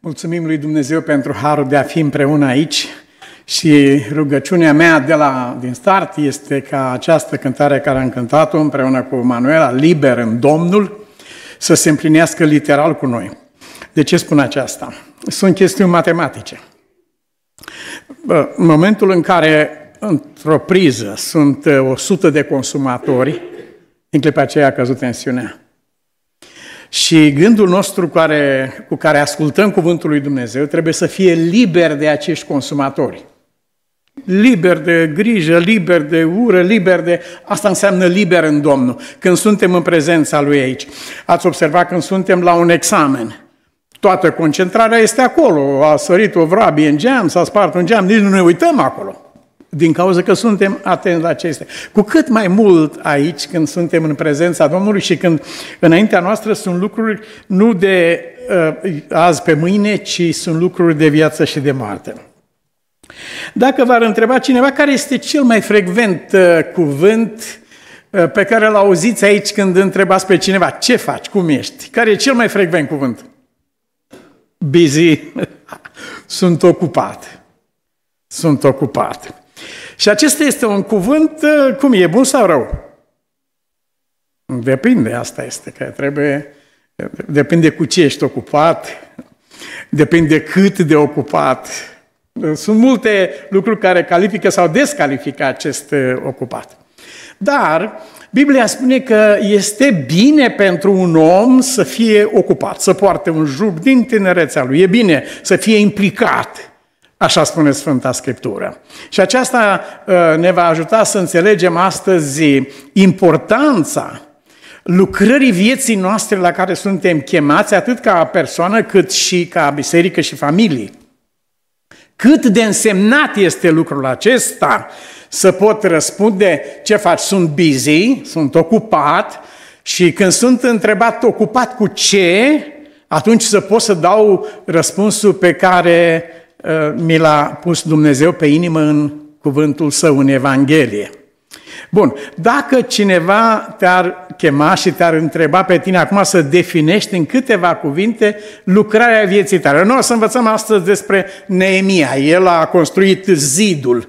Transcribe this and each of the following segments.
Mulțumim lui Dumnezeu pentru harul de a fi împreună aici și rugăciunea mea de la, din start este ca această cântare care am cântat-o împreună cu Manuela, Liber în Domnul, să se împlinească literal cu noi. De ce spun aceasta? Sunt chestiuni matematice. În momentul în care într-o priză sunt 100 uh, de consumatori, în clipa aceea a căzut tensiunea. Și gândul nostru care, cu care ascultăm Cuvântul lui Dumnezeu trebuie să fie liber de acești consumatori. Liber de grijă, liber de ură, liber de... Asta înseamnă liber în Domnul, când suntem în prezența Lui aici. Ați observat când suntem la un examen, toată concentrarea este acolo. A sărit o vrabie în geam, s-a spart un geam, nici nu ne uităm acolo din cauza că suntem atenți la acestea. Cu cât mai mult aici, când suntem în prezența Domnului și când înaintea noastră sunt lucruri nu de uh, azi pe mâine, ci sunt lucruri de viață și de moarte. Dacă v-ar întreba cineva care este cel mai frecvent uh, cuvânt uh, pe care îl auziți aici când întrebați pe cineva ce faci, cum ești, care e cel mai frecvent cuvânt? Busy, sunt ocupat. Sunt ocupat. Și acesta este un cuvânt, uh, cum e, bun sau rău? Depinde, asta este, că trebuie, depinde cu ce ești ocupat, depinde cât de ocupat. Sunt multe lucruri care califică sau descalifică acest uh, ocupat. Dar Biblia spune că este bine pentru un om să fie ocupat, să poarte un jug din tinerețea lui, e bine să fie implicat Așa spune Sfânta Scriptură. Și aceasta ă, ne va ajuta să înțelegem astăzi importanța lucrării vieții noastre la care suntem chemați, atât ca persoană, cât și ca biserică și familie. Cât de însemnat este lucrul acesta să pot răspunde ce faci, sunt busy, sunt ocupat și când sunt întrebat ocupat cu ce, atunci să pot să dau răspunsul pe care Eh, mi l-a pus Dumnezeu pe inimă în cuvântul său, în Evanghelie. Bun, dacă cineva te-ar chema și te-ar întreba pe tine acum să definești în câteva cuvinte lucrarea vieții tale. Noi o să învățăm astăzi despre Neemia. El a construit zidul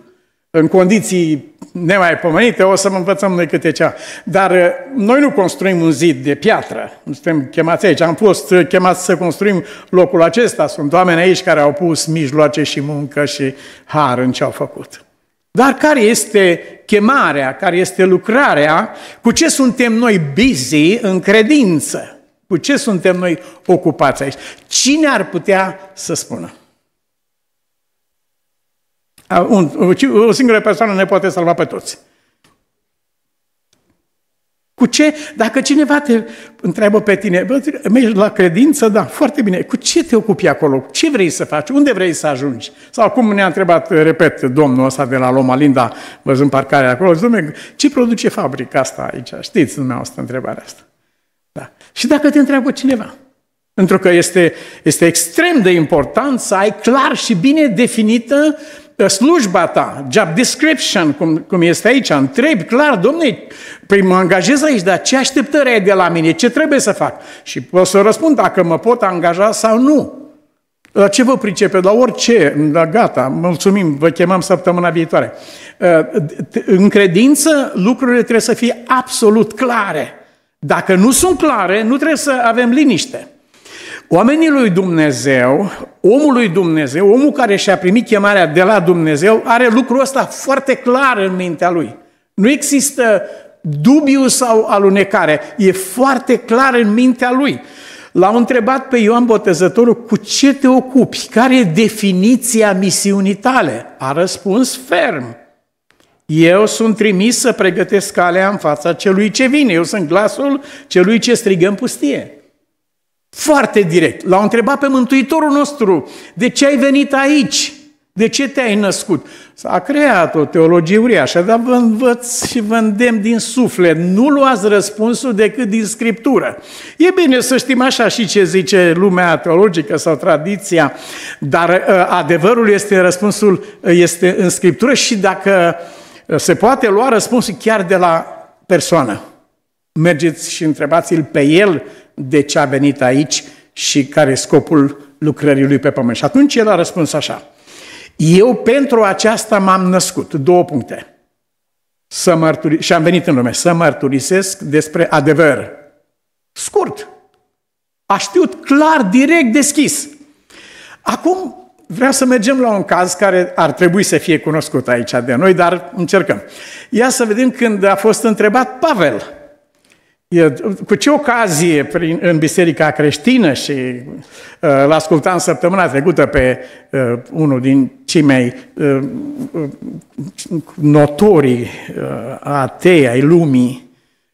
în condiții nemaipomenite, o să mă învățăm noi câte cea. Dar uh, noi nu construim un zid de piatră, nu suntem chemați aici. Am fost uh, chemați să construim locul acesta. Sunt oameni aici care au pus mijloace și muncă și har în ce au făcut. Dar care este chemarea, care este lucrarea, cu ce suntem noi busy în credință? Cu ce suntem noi ocupați aici? Cine ar putea să spună? un, o singură persoană ne poate salva pe toți. Cu ce? Dacă cineva te întreabă pe tine, bă, mergi la credință, da, foarte bine, cu ce te ocupi acolo? Ce vrei să faci? Unde vrei să ajungi? Sau cum ne-a întrebat, repet, domnul ăsta de la Loma Linda, văzând parcarea acolo, domnule, ce produce fabrica asta aici? Știți dumneavoastră întrebarea asta. Da. Și dacă te întreabă cineva, pentru că este, este extrem de important să ai clar și bine definită slujba ta, job description, cum, cum este aici, întreb clar, domnule, păi mă angajez aici, dar ce așteptări ai de la mine, ce trebuie să fac? Și pot să răspund dacă mă pot angaja sau nu. La ce vă pricepe? La orice. Da, gata, mulțumim, vă chemăm săptămâna viitoare. Uh, în credință, lucrurile trebuie să fie absolut clare. Dacă nu sunt clare, nu trebuie să avem liniște. Oamenii lui Dumnezeu, omul lui Dumnezeu, omul care și-a primit chemarea de la Dumnezeu, are lucrul ăsta foarte clar în mintea lui. Nu există dubiu sau alunecare, e foarte clar în mintea lui. L-au întrebat pe Ioan Botezătorul cu ce te ocupi, care e definiția misiunii tale. A răspuns ferm. Eu sunt trimis să pregătesc calea în fața celui ce vine, eu sunt glasul celui ce strigă în pustie. Foarte direct. L-au întrebat pe Mântuitorul nostru, de ce ai venit aici? De ce te-ai născut? S-a creat o teologie uriașă, dar vă învăț și vă îndemn din suflet. Nu luați răspunsul decât din Scriptură. E bine să știm așa și ce zice lumea teologică sau tradiția, dar ă, adevărul este, răspunsul este în Scriptură și dacă ă, se poate lua răspunsul chiar de la persoană. Mergeți și întrebați-l pe el de ce a venit aici și care e scopul lucrării lui pe pământ. Și atunci el a răspuns așa. Eu pentru aceasta m-am născut. Două puncte. Să mărturi... Și am venit în lume să mărturisesc despre adevăr. Scurt. A știut clar, direct, deschis. Acum vreau să mergem la un caz care ar trebui să fie cunoscut aici de noi, dar încercăm. Ia să vedem când a fost întrebat Pavel cu ce ocazie prin, în Biserica Creștină și uh, l-ascultam săptămâna trecută pe uh, unul din cei mai uh, uh notorii uh, atei ai lumii,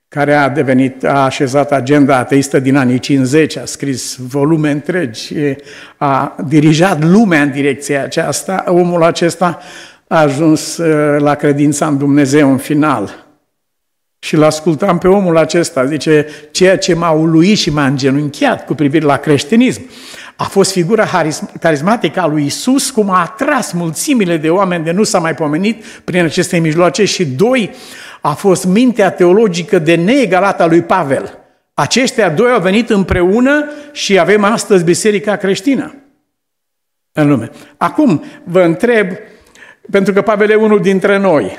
care a devenit, a așezat agenda ateistă din anii 50, a scris volume întregi, a dirijat lumea în direcția aceasta, omul acesta a ajuns uh, la credința în Dumnezeu în final. Și l-ascultam pe omul acesta, zice, ceea ce m-a uluit și m-a îngenunchiat cu privire la creștinism a fost figura carismatică a lui Isus, cum a atras mulțimile de oameni de nu s-a mai pomenit prin aceste mijloace și doi, a fost mintea teologică de neegalată a lui Pavel. Aceștia doi au venit împreună și avem astăzi Biserica creștină în lume. Acum vă întreb, pentru că Pavel e unul dintre noi,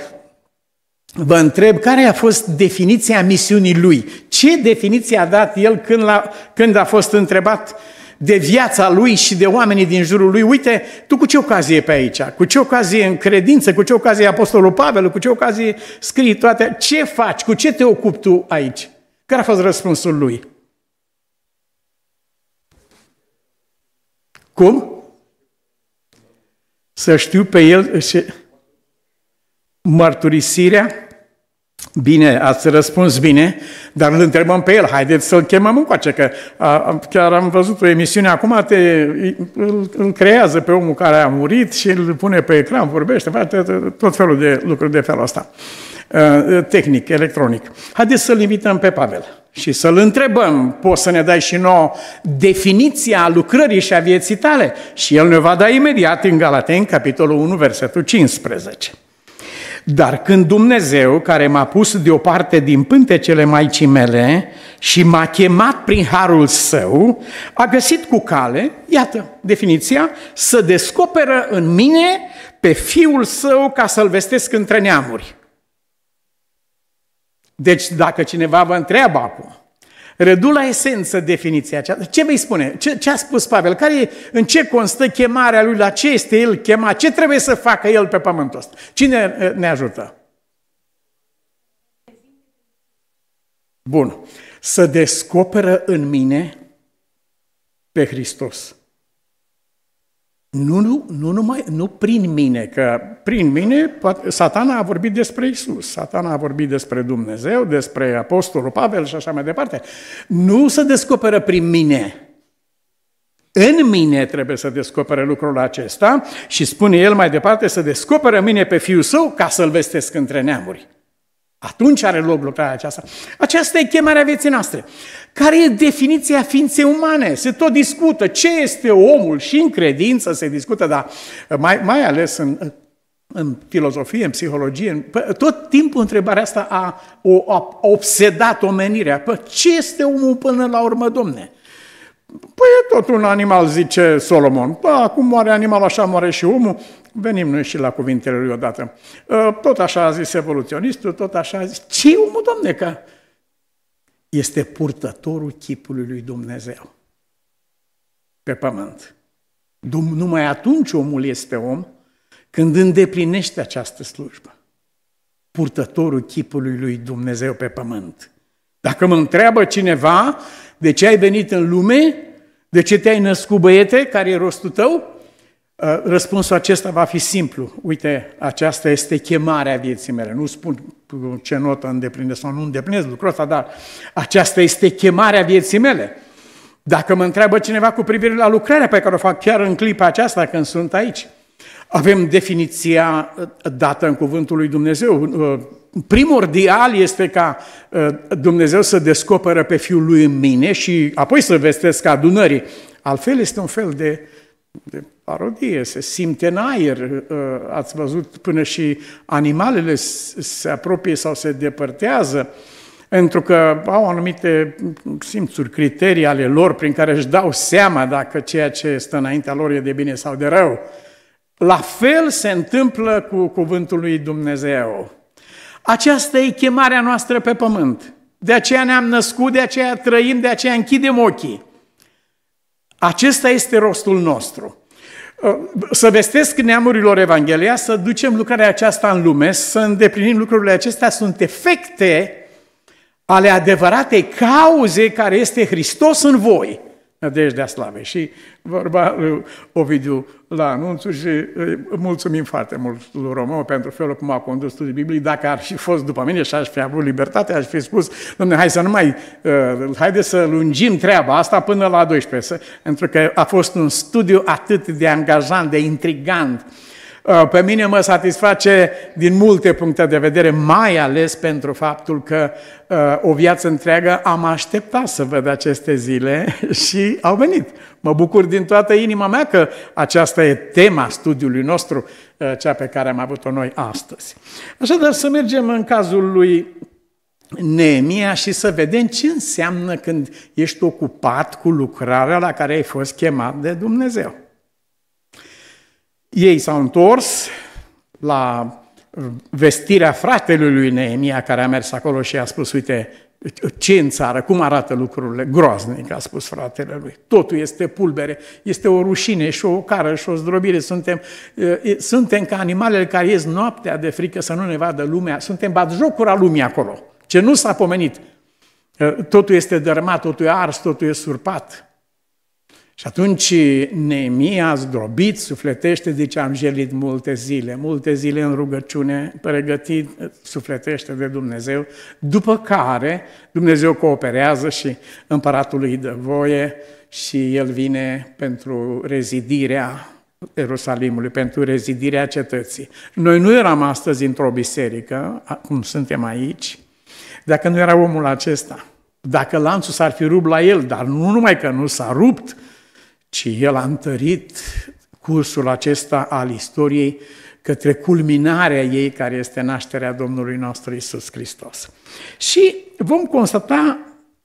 vă întreb care a fost definiția misiunii lui. Ce definiție a dat el când, la, când a fost întrebat de viața lui și de oamenii din jurul lui? Uite, tu cu ce ocazie pe aici? Cu ce ocazie în credință? Cu ce ocazie Apostolul Pavel? Cu ce ocazie scrii toate? Ce faci? Cu ce te ocupi tu aici? Care a fost răspunsul lui? Cum? Să știu pe el mărturisirea Bine, ați răspuns bine, dar îl întrebăm pe el, haideți să-l chemăm încoace, că a, a, chiar am văzut o emisiune, acum te, îl, îl creează pe omul care a murit și îl pune pe ecran, vorbește, face tot felul de lucruri de felul ăsta, a, tehnic, electronic. Haideți să-l invităm pe Pavel și să-l întrebăm, poți să ne dai și nouă definiția lucrării și a vieții tale? Și el ne va da imediat în Galaten, capitolul 1, versetul 15. Dar când Dumnezeu, care m-a pus deoparte din pântecele Maicii mele și m-a chemat prin harul său, a găsit cu cale, iată definiția, să descoperă în mine pe fiul său ca să-l vestesc între neamuri. Deci dacă cineva vă întreabă acum, Redu la esență definiția aceasta. Ce vei spune? Ce, ce a spus Pavel? Care, în ce constă chemarea lui? La ce este el chemat? Ce trebuie să facă el pe pământul ăsta? Cine eh, ne ajută? Bun. Să descoperă în mine pe Hristos. Nu, nu, nu, numai, nu prin mine, că prin mine satana a vorbit despre Isus, satana a vorbit despre Dumnezeu, despre Apostolul Pavel și așa mai departe. Nu se descoperă prin mine. În mine trebuie să descopere lucrul acesta și spune el mai departe să descopere mine pe Fiul Său ca să-L vestesc între neamuri. Atunci are loc lucrarea aceasta. Aceasta e chemarea vieții noastre. Care e definiția ființei umane? Se tot discută ce este omul și în credință se discută, dar mai, mai ales în, în filozofie, în psihologie, în, tot timpul întrebarea asta a, a, a obsedat omenirea. Pă, ce este omul până la urmă, domne? Păi e tot un animal, zice Solomon. Pă, acum moare animalul, așa moare și omul. Venim noi și la cuvintele lui odată. Ă, tot așa a zis evoluționistul, tot așa a zis. ce omul, domne, că este purtătorul chipului lui Dumnezeu pe pământ. Numai atunci omul este om când îndeplinește această slujbă. Purtătorul chipului lui Dumnezeu pe pământ. Dacă mă întreabă cineva de ce ai venit în lume, de ce te-ai născut băiete, care e rostul tău, Uh, răspunsul acesta va fi simplu. Uite, aceasta este chemarea vieții mele. Nu spun ce notă îndeplinesc sau nu îndeplinesc lucrul ăsta, dar aceasta este chemarea vieții mele. Dacă mă întreabă cineva cu privire la lucrarea pe care o fac chiar în clipa aceasta când sunt aici, avem definiția uh, dată în cuvântul lui Dumnezeu. Uh, primordial este ca Dumnezeu să descoperă pe Fiul lui în mine și apoi să vestesc adunării. Altfel este un fel de de parodie, se simte în aer. Uh, ați văzut până și animalele se apropie sau se depărtează, pentru că au anumite simțuri, criterii ale lor prin care își dau seama dacă ceea ce stă înaintea lor e de bine sau de rău. La fel se întâmplă cu cuvântul lui Dumnezeu. Aceasta e chemarea noastră pe pământ. De aceea ne-am născut, de aceea trăim, de aceea închidem ochii. Acesta este rostul nostru. Uh, să vestesc neamurilor Evanghelia, să ducem lucrarea aceasta în lume, să îndeplinim lucrurile acestea, sunt efecte ale adevăratei cauze care este Hristos în voi nădejdea slavei. Și vorba lui Ovidiu la anunțul și eh, mulțumim foarte mult lui Romeo pentru felul cum a condus studiul Bibliei. Dacă ar fi fost după mine și aș fi avut libertate, aș fi spus, domne, hai să nu mai, uh, haide să lungim treaba asta până la 12, pentru că a fost un studiu atât de angajant, de intrigant, uh, Uh, pe mine mă satisface din multe puncte de vedere, mai ales pentru faptul că uh, o viață întreagă am așteptat să văd aceste zile și au venit. Mă bucur din toată inima mea că aceasta e tema studiului nostru, uh, cea pe care am avut-o noi astăzi. Așadar, să mergem în cazul lui Neemia și să vedem ce înseamnă când ești ocupat cu lucrarea la care ai fost chemat de Dumnezeu. Ei s-au întors la uh, vestirea fratelui lui Neemia, care a mers acolo și a spus, uite, ce în țară, cum arată lucrurile, groaznic, a spus fratele lui. Totul este pulbere, este o rușine și o cară și o zdrobire. Suntem, uh, suntem ca animalele care ies noaptea de frică să nu ne vadă lumea, suntem jocura lumii acolo, ce nu s-a pomenit. Uh, totul este dărâmat, totul e ars, totul e surpat. Și atunci Neemia, zdrobit sufletește, zice, am jelit multe zile, multe zile în rugăciune, pregătit sufletește de Dumnezeu, după care Dumnezeu cooperează și împăratul îi dă voie și el vine pentru rezidirea Ierusalimului, pentru rezidirea cetății. Noi nu eram astăzi într-o biserică, cum suntem aici, dacă nu era omul acesta. Dacă lanțul s-ar fi rupt la el, dar nu numai că nu s-a rupt, ci el a întărit cursul acesta al istoriei către culminarea ei, care este nașterea Domnului nostru Isus Hristos. Și vom constata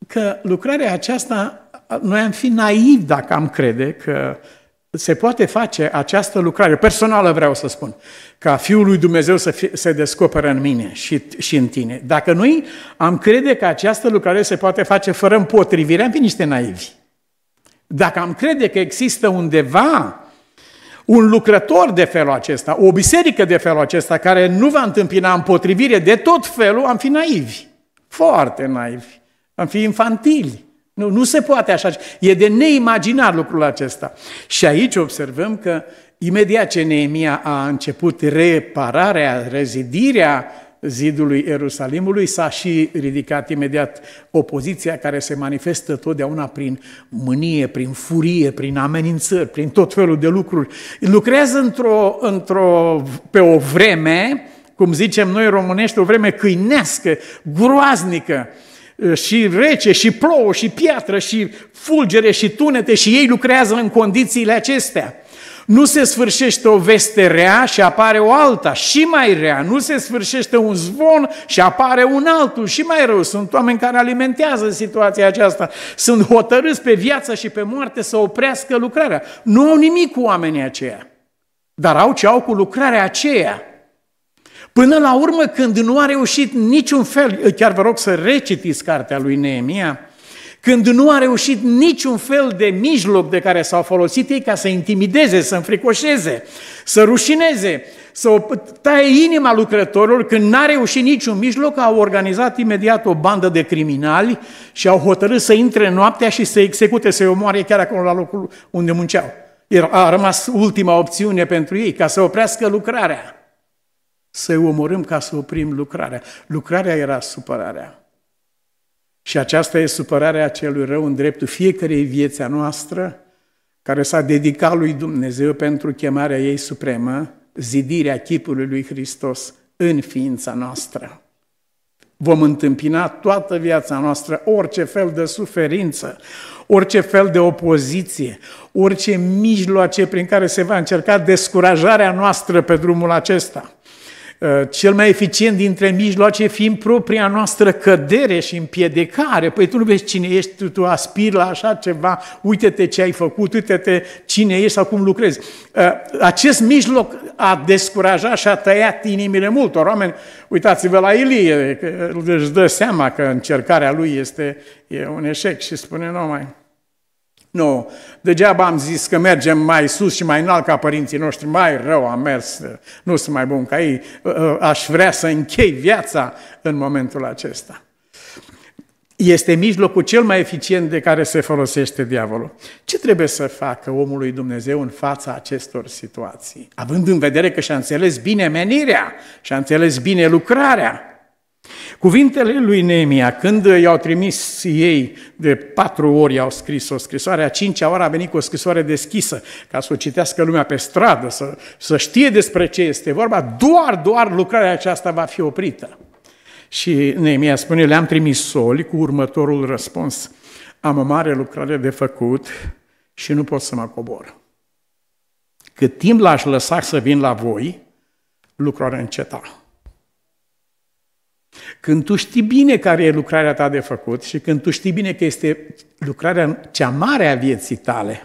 că lucrarea aceasta, noi am fi naivi dacă am crede că se poate face această lucrare, personală vreau să spun, ca Fiul lui Dumnezeu să fie, se descoperă în mine și, și în tine. Dacă noi am crede că această lucrare se poate face fără împotrivire, am fi niște naivi. Dacă am crede că există undeva un lucrător de felul acesta, o biserică de felul acesta, care nu va întâmpina împotrivire de tot felul, am fi naivi, foarte naivi, am fi infantili. Nu, nu se poate așa. E de neimaginat lucrul acesta. Și aici observăm că imediat ce Neemia a început repararea, rezidirea zidului Ierusalimului, s-a și ridicat imediat opoziția care se manifestă totdeauna prin mânie, prin furie, prin amenințări, prin tot felul de lucruri. Lucrează într-o, într pe o vreme, cum zicem noi românești, o vreme câinească, groaznică, și rece, și plouă, și piatră, și fulgere, și tunete, și ei lucrează în condițiile acestea. Nu se sfârșește o veste rea și apare o alta și mai rea. Nu se sfârșește un zvon și apare un altul și mai rău. Sunt oameni care alimentează situația aceasta. Sunt hotărâți pe viață și pe moarte să oprească lucrarea. Nu au nimic cu oamenii aceia. Dar au ce au cu lucrarea aceea. Până la urmă, când nu a reușit niciun fel, chiar vă rog să recitiți cartea lui Neemia, când nu a reușit niciun fel de mijloc de care s-au folosit ei ca să intimideze, să înfricoșeze, să rușineze, să o taie inima lucrătorilor, când n-a reușit niciun mijloc, au organizat imediat o bandă de criminali și au hotărât să intre noaptea și să execute, să-i omoare chiar acolo la locul unde munceau. A rămas ultima opțiune pentru ei, ca să oprească lucrarea. Să-i omorâm ca să oprim lucrarea. Lucrarea era supărarea. Și aceasta e supărarea celui rău în dreptul fiecarei vieți a noastră, care s-a dedicat lui Dumnezeu pentru chemarea ei supremă, zidirea chipului lui Hristos în ființa noastră. Vom întâmpina toată viața noastră orice fel de suferință, orice fel de opoziție, orice mijloace prin care se va încerca descurajarea noastră pe drumul acesta – Eh, cel mai eficient dintre mijloace fiind propria noastră cădere și împiedicare. Păi tu nu vezi cine ești, tu, tu aspiri la așa ceva, uite-te ce ai făcut, uite-te cine ești sau cum lucrezi. Eh, acest mijloc a descurajat și a tăiat inimile multor oameni. Uitați-vă la Ilie, își dă seama că încercarea lui este e un eșec și spune, nu mai, nu, degeaba am zis că mergem mai sus și mai înalt ca părinții noștri, mai rău am mers, nu sunt mai bun ca ei, ă, ă, aș vrea să închei viața în momentul acesta. Este mijlocul cel mai eficient de care se folosește diavolul. Ce trebuie să facă omului Dumnezeu în fața acestor situații? Având în vedere că și-a înțeles bine menirea, și-a înțeles bine lucrarea, Cuvintele lui Neemia, când i-au trimis ei de patru ori i-au scris o scrisoare, a cincea oară a venit cu o scrisoare deschisă, ca să o citească lumea pe stradă, să, să știe despre ce este vorba, doar, doar lucrarea aceasta va fi oprită. Și Neemia spune, le-am trimis soli cu următorul răspuns. Am o mare lucrare de făcut și nu pot să mă cobor. Cât timp l-aș lăsa să vin la voi, lucrarea înceta. Când tu știi bine care e lucrarea ta de făcut și când tu știi bine că este lucrarea cea mare a vieții tale,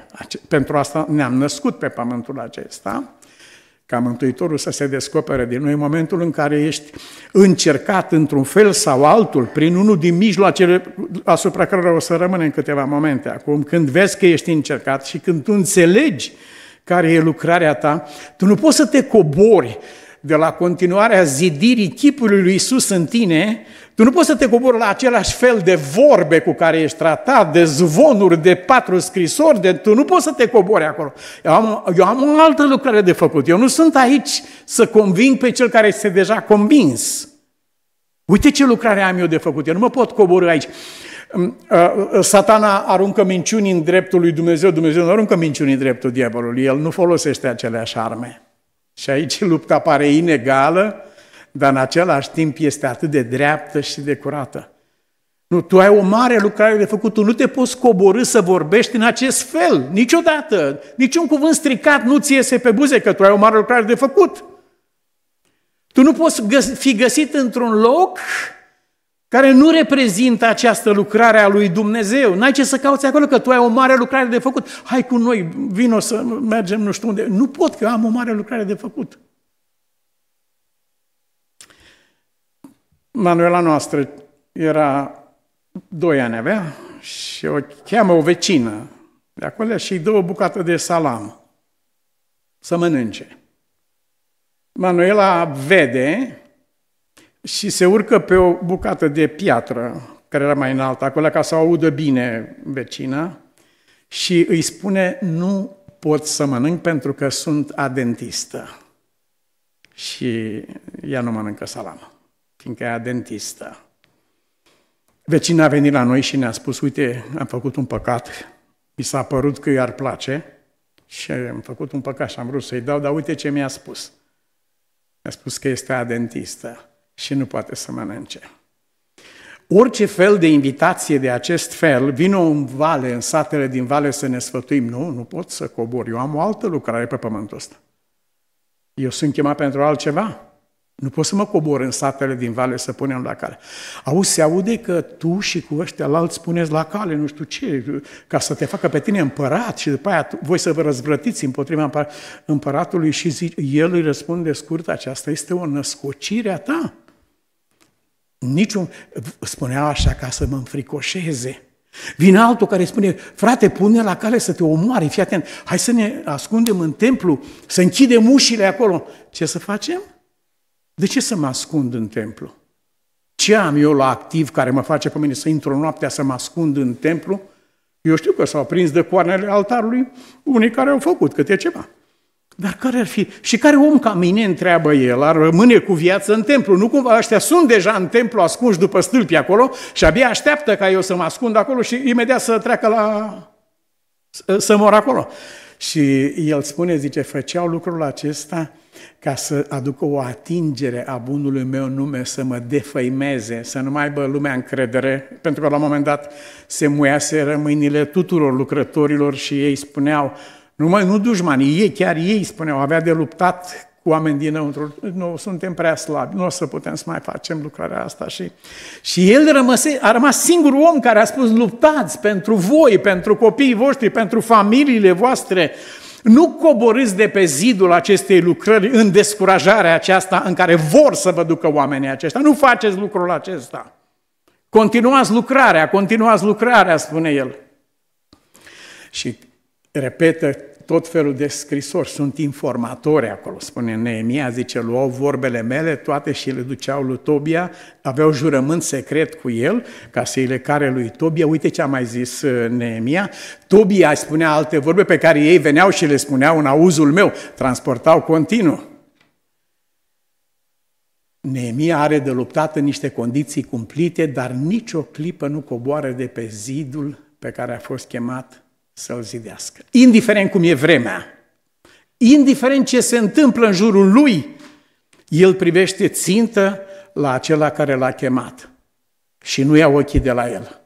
pentru asta ne-am născut pe pământul acesta, ca Mântuitorul să se descopere din noi în momentul în care ești încercat într-un fel sau altul, prin unul din mijloacele asupra care o să în câteva momente acum, când vezi că ești încercat și când tu înțelegi care e lucrarea ta, tu nu poți să te cobori de la continuarea zidirii chipului lui Isus în tine, tu nu poți să te cobori la același fel de vorbe cu care ești tratat, de zvonuri, de patru scrisori, de, tu nu poți să te cobori acolo. Eu am, eu am o altă lucrare de făcut. Eu nu sunt aici să conving pe cel care este deja convins. Uite ce lucrare am eu de făcut. Eu nu mă pot cobori aici. Mm, uh, uh, satana aruncă minciuni în dreptul lui Dumnezeu, Dumnezeu nu aruncă minciuni în dreptul diavolului, el nu folosește aceleași arme. Și aici lupta pare inegală, dar în același timp este atât de dreaptă și de curată. Nu, tu ai o mare lucrare de făcut, tu nu te poți coborâ să vorbești în acest fel, niciodată. Niciun cuvânt stricat nu ți iese pe buze că tu ai o mare lucrare de făcut. Tu nu poți fi găsit într-un loc care nu reprezintă această lucrare a lui Dumnezeu. N-ai ce să cauți acolo, că tu ai o mare lucrare de făcut. Hai cu noi, vino să mergem nu știu unde. Nu pot, că am o mare lucrare de făcut. Manuela noastră era doi ani avea și o cheamă o vecină de acolo și îi dă o bucată de salam să mănânce. Manuela vede și se urcă pe o bucată de piatră care era mai înaltă acolo ca să audă bine vecina și îi spune nu pot să mănânc pentru că sunt adentistă. Și ea nu mănâncă salamă, fiindcă e adentistă. Vecina a venit la noi și ne-a spus, uite, am făcut un păcat, mi s-a părut că i-ar place și am făcut un păcat și am vrut să-i dau, dar uite ce mi-a spus. Mi-a spus că este adentistă și nu poate să mănânce. Orice fel de invitație de acest fel, vină în vale, în satele din vale să ne sfătuim. Nu, nu pot să cobor, eu am o altă lucrare pe pământul ăsta. Eu sunt chemat pentru altceva. Nu pot să mă cobor în satele din vale să punem la cale. Auzi, se aude că tu și cu ăștia la alți puneți la cale, nu știu ce, ca să te facă pe tine împărat și după aia voi să vă răzvrătiți împotriva împăratului și zici el îi răspunde scurt, aceasta este o născocire a ta. Niciun, spunea așa ca să mă înfricoșeze. Vine altul care spune, frate, pune la cale să te omoare, fii atent, hai să ne ascundem în templu, să închidem ușile acolo. Ce să facem? De ce să mă ascund în templu? Ce am eu la activ care mă face pe mine să intru noaptea să mă ascund în templu? Eu știu că s-au prins de coarnele altarului unii care au făcut câte ceva. Dar care ar fi? Și care om ca mine, întreabă el, ar rămâne cu viață în templu? Nu cumva ăștia sunt deja în templu ascunși după stâlpi acolo și abia așteaptă ca eu să mă ascund acolo și imediat să treacă la... să mor acolo. Și el spune, zice, făceau lucrul acesta ca să aducă o atingere a bunului meu nume, să mă defăimeze, să nu mai aibă lumea încredere, pentru că la un moment dat se muiaseră mâinile tuturor lucrătorilor și ei spuneau, numai nu dușmanii, ei, chiar ei spuneau, avea de luptat cu oameni dinăuntru. Nu, suntem prea slabi, nu o să putem să mai facem lucrarea asta. Și, și el rămase a rămas singur om care a spus, luptați pentru voi, pentru copiii voștri, pentru familiile voastre. Nu coborâți de pe zidul acestei lucrări în descurajarea aceasta în care vor să vă ducă oamenii aceștia. Nu faceți lucrul acesta. Continuați lucrarea, continuați lucrarea, spune el. Și repetă tot felul de scrisori, sunt informatori acolo, spune Neemia, zice, luau vorbele mele toate și le duceau lui Tobia, aveau jurământ secret cu el, ca să îi le care lui Tobia, uite ce a mai zis uh, Neemia, Tobia îi spunea alte vorbe pe care ei veneau și le spuneau în auzul meu, transportau continuu. Neemia are de luptat în niște condiții cumplite, dar nicio clipă nu coboară de pe zidul pe care a fost chemat să-l zidească. Indiferent cum e vremea, indiferent ce se întâmplă în jurul lui, el privește țintă la acela care l-a chemat și nu ia ochii de la el.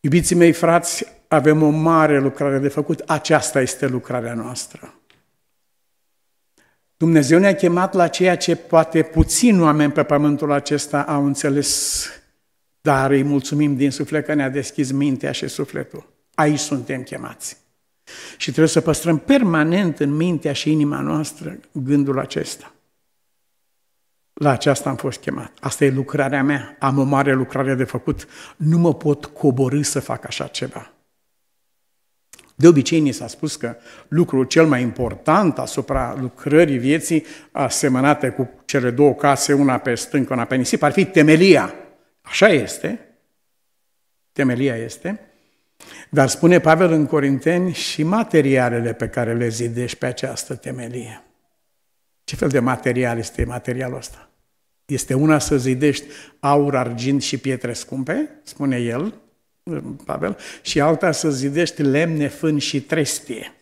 Iubiții mei frați, avem o mare lucrare de făcut. Aceasta este lucrarea noastră. Dumnezeu ne-a chemat la ceea ce poate puțin oameni pe pământul acesta au înțeles, dar îi mulțumim din suflet că ne-a deschis mintea și sufletul. Aici suntem chemați. Și trebuie să păstrăm permanent în mintea și inima noastră gândul acesta. La aceasta am fost chemat. Asta e lucrarea mea. Am o mare lucrare de făcut. Nu mă pot coborâ să fac așa ceva. De obicei ni s-a spus că lucrul cel mai important asupra lucrării vieții, asemănate cu cele două case, una pe stâncă, una pe nisip, ar fi temelia. Așa este. Temelia este. Dar spune Pavel în Corinteni și materialele pe care le zidești pe această temelie. Ce fel de material este materialul ăsta? Este una să zidești aur, argint și pietre scumpe, spune el, Pavel, și alta să zidești lemne, fân și trestie.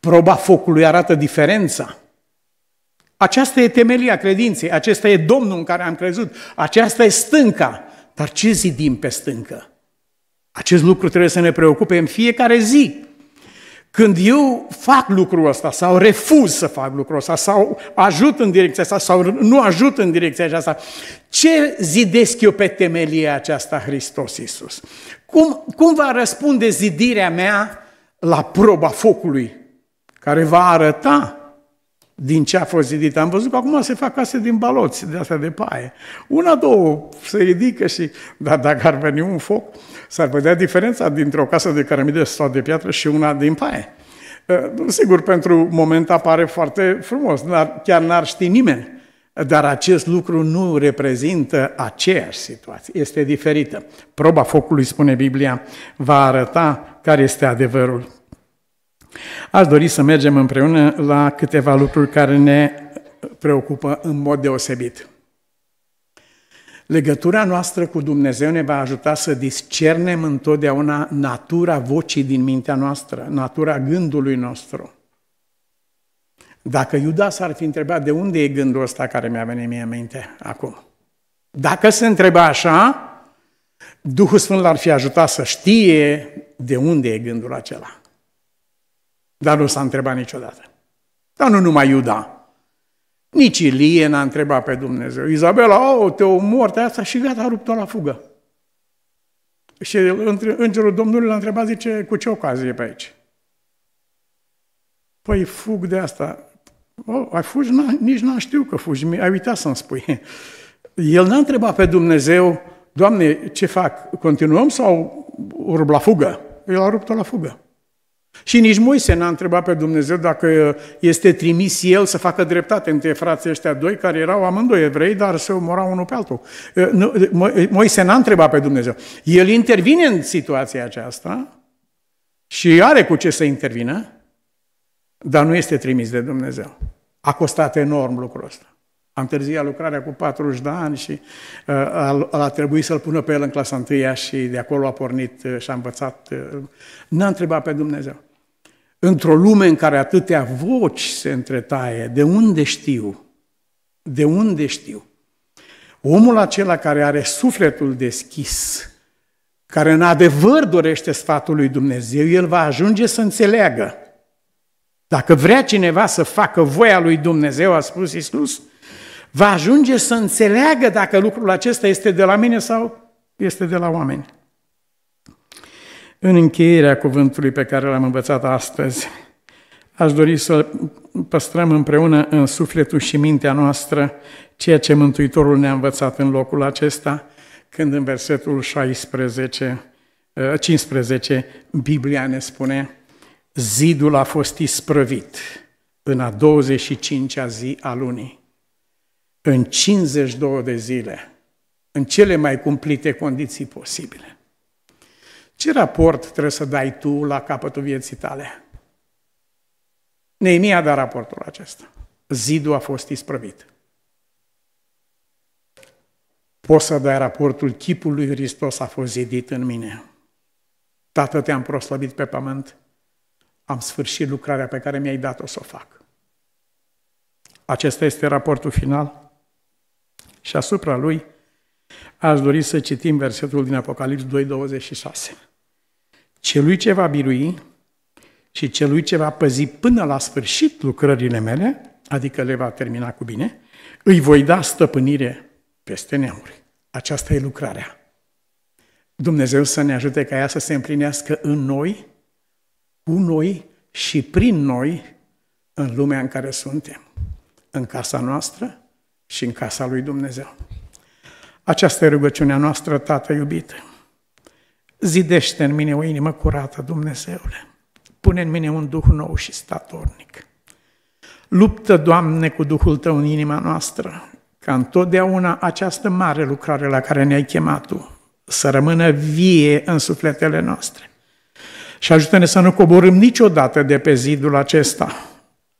Proba focului arată diferența. Aceasta e temelia credinței, acesta e Domnul în care am crezut, aceasta e stânca. Dar ce zidim pe stâncă? Acest lucru trebuie să ne preocupe în fiecare zi. Când eu fac lucrul ăsta sau refuz să fac lucrul ăsta sau ajut în direcția asta sau nu ajut în direcția aceasta, ce zidesc eu pe temelia aceasta Hristos Iisus? Cum, cum va răspunde zidirea mea la proba focului care va arăta din ce a fost zidită. Am văzut că acum se fac case din baloți, de astea de paie. Una, două se ridică și, dar dacă ar veni un foc, s-ar vedea diferența dintre o casă de cărămidă sau de piatră și una din paie. Ă, sigur, pentru moment apare foarte frumos, dar chiar n-ar ști nimeni. Dar acest lucru nu reprezintă aceeași situație, este diferită. Proba focului, spune Biblia, va arăta care este adevărul. Aș dori să mergem împreună la câteva lucruri care ne preocupă în mod deosebit. Legătura noastră cu Dumnezeu ne va ajuta să discernem întotdeauna natura vocii din mintea noastră, natura gândului nostru. Dacă Iuda s-ar fi întrebat de unde e gândul ăsta care mi-a venit mie în minte acum. Dacă se întreba așa, Duhul Sfânt l-ar fi ajutat să știe de unde e gândul acela. Dar nu s-a întrebat niciodată. Dar nu numai Iuda. Nici Ilie n-a întrebat pe Dumnezeu. Izabela, o, oh, te omor, te asta și gata, a rupt-o la fugă. Și îngerul Domnului l-a întrebat, zice, cu ce ocazie pe aici? Păi fug de asta. O, oh, ai fugi? N-a, nici n-am știut că fugi. Ai uitat să-mi spui. El n-a întrebat pe Dumnezeu, Doamne, ce fac? Continuăm sau urb la fugă? El a rupt-o la fugă. Și nici Moise n-a întrebat pe Dumnezeu dacă uh, este trimis el să facă dreptate între frații ăștia doi, care erau amândoi evrei, dar se omorau unul pe altul. Uh, uh, Moise n-a întrebat pe Dumnezeu. El intervine în situația aceasta și are cu ce să intervină, dar nu este trimis de Dumnezeu. A costat enorm lucrul ăsta. Am târziat lucrarea cu 40 de ani și uh, a, a trebuit să-l pună pe el în clasa 1 și de acolo a pornit uh, și a învățat. Uh, n-a întrebat pe Dumnezeu. Într-o lume în care atâtea voci se întretaie, de unde știu? De unde știu? Omul acela care are sufletul deschis, care în adevăr dorește sfatul lui Dumnezeu, el va ajunge să înțeleagă. Dacă vrea cineva să facă voia lui Dumnezeu, a spus Isus, va ajunge să înțeleagă dacă lucrul acesta este de la mine sau este de la oameni. În încheierea cuvântului pe care l-am învățat astăzi, aș dori să păstrăm împreună în sufletul și mintea noastră ceea ce Mântuitorul ne-a învățat în locul acesta, când în versetul 16, 15 ă, Biblia ne spune zidul a fost isprăvit în a 25-a zi a lunii în 52 de zile, în cele mai cumplite condiții posibile. Ce raport trebuie să dai tu la capătul vieții tale? Neemia a dat raportul acesta. Zidul a fost isprăvit. Poți să dai raportul chipul lui Hristos a fost zidit în mine. Tată, te-am proslăbit pe pământ, am sfârșit lucrarea pe care mi-ai dat-o să o fac. Acesta este raportul final și asupra lui aș dori să citim versetul din Apocalips 2:26. Celui ce va birui și celui ce va păzi până la sfârșit lucrările mele, adică le va termina cu bine, îi voi da stăpânire peste neamuri. Aceasta e lucrarea. Dumnezeu să ne ajute ca ea să se împlinească în noi, cu noi și prin noi în lumea în care suntem, în casa noastră, și în casa lui Dumnezeu. Aceasta e rugăciunea noastră, Tată iubită. Zidește în mine o inimă curată, Dumnezeule. Pune în mine un duh nou și statornic. Luptă, Doamne, cu Duhul Tău în inima noastră, ca întotdeauna această mare lucrare la care ne-ai chemat Tu să rămână vie în sufletele noastre. Și ajută-ne să nu coborâm niciodată de pe zidul acesta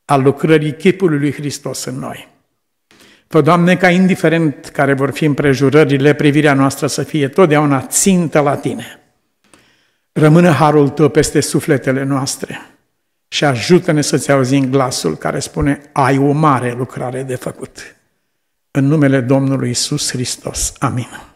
al lucrării chipului lui Hristos în noi. Fă, Doamne, ca indiferent care vor fi împrejurările, privirea noastră să fie totdeauna țintă la Tine. Rămână harul Tău peste sufletele noastre și ajută-ne să-ți auzim glasul care spune, ai o mare lucrare de făcut. În numele Domnului Isus Hristos. Amin.